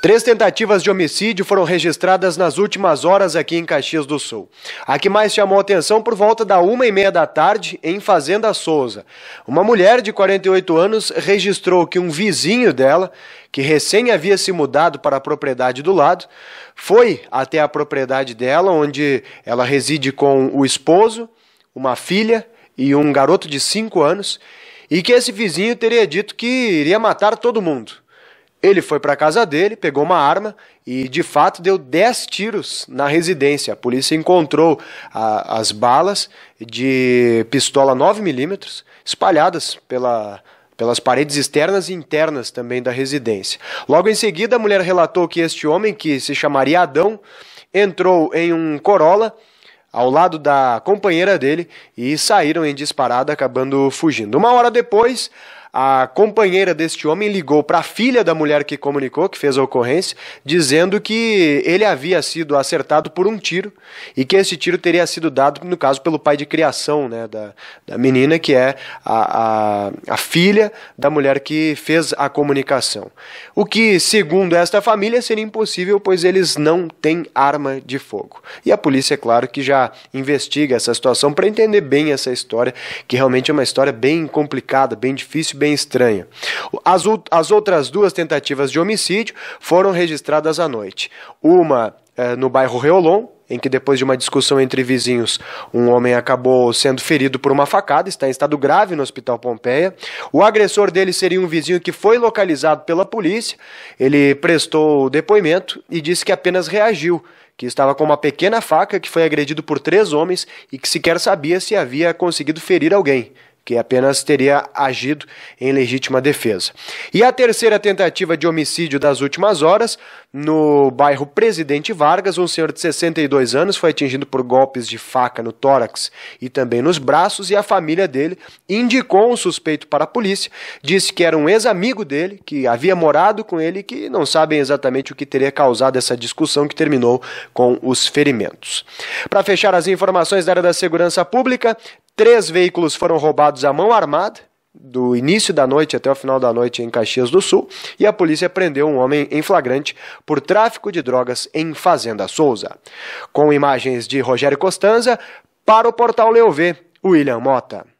Três tentativas de homicídio foram registradas nas últimas horas aqui em Caxias do Sul. A que mais chamou atenção por volta da uma e meia da tarde em Fazenda Souza. Uma mulher de 48 anos registrou que um vizinho dela, que recém havia se mudado para a propriedade do lado, foi até a propriedade dela, onde ela reside com o esposo, uma filha e um garoto de 5 anos, e que esse vizinho teria dito que iria matar todo mundo. Ele foi para a casa dele, pegou uma arma e, de fato, deu 10 tiros na residência. A polícia encontrou a, as balas de pistola 9mm espalhadas pela, pelas paredes externas e internas também da residência. Logo em seguida, a mulher relatou que este homem, que se chamaria Adão, entrou em um Corolla ao lado da companheira dele e saíram em disparada, acabando fugindo. Uma hora depois, a companheira deste homem ligou para a filha da mulher que comunicou, que fez a ocorrência, dizendo que ele havia sido acertado por um tiro e que esse tiro teria sido dado, no caso, pelo pai de criação né, da, da menina, que é a, a, a filha da mulher que fez a comunicação. O que, segundo esta família, seria impossível, pois eles não têm arma de fogo. E a polícia, é claro, que já investiga essa situação para entender bem essa história, que realmente é uma história bem complicada, bem difícil, bem bem estranha. As, as outras duas tentativas de homicídio foram registradas à noite. Uma é, no bairro Reolon, em que depois de uma discussão entre vizinhos, um homem acabou sendo ferido por uma facada, está em estado grave no Hospital Pompeia. O agressor dele seria um vizinho que foi localizado pela polícia. Ele prestou depoimento e disse que apenas reagiu, que estava com uma pequena faca, que foi agredido por três homens e que sequer sabia se havia conseguido ferir alguém que apenas teria agido em legítima defesa. E a terceira tentativa de homicídio das últimas horas, no bairro Presidente Vargas, um senhor de 62 anos foi atingido por golpes de faca no tórax e também nos braços, e a família dele indicou um suspeito para a polícia, disse que era um ex-amigo dele, que havia morado com ele, que não sabem exatamente o que teria causado essa discussão que terminou com os ferimentos. Para fechar as informações da área da segurança pública, Três veículos foram roubados à mão armada, do início da noite até o final da noite em Caxias do Sul, e a polícia prendeu um homem em flagrante por tráfico de drogas em Fazenda Souza. Com imagens de Rogério Costanza, para o portal Leovê, William Mota.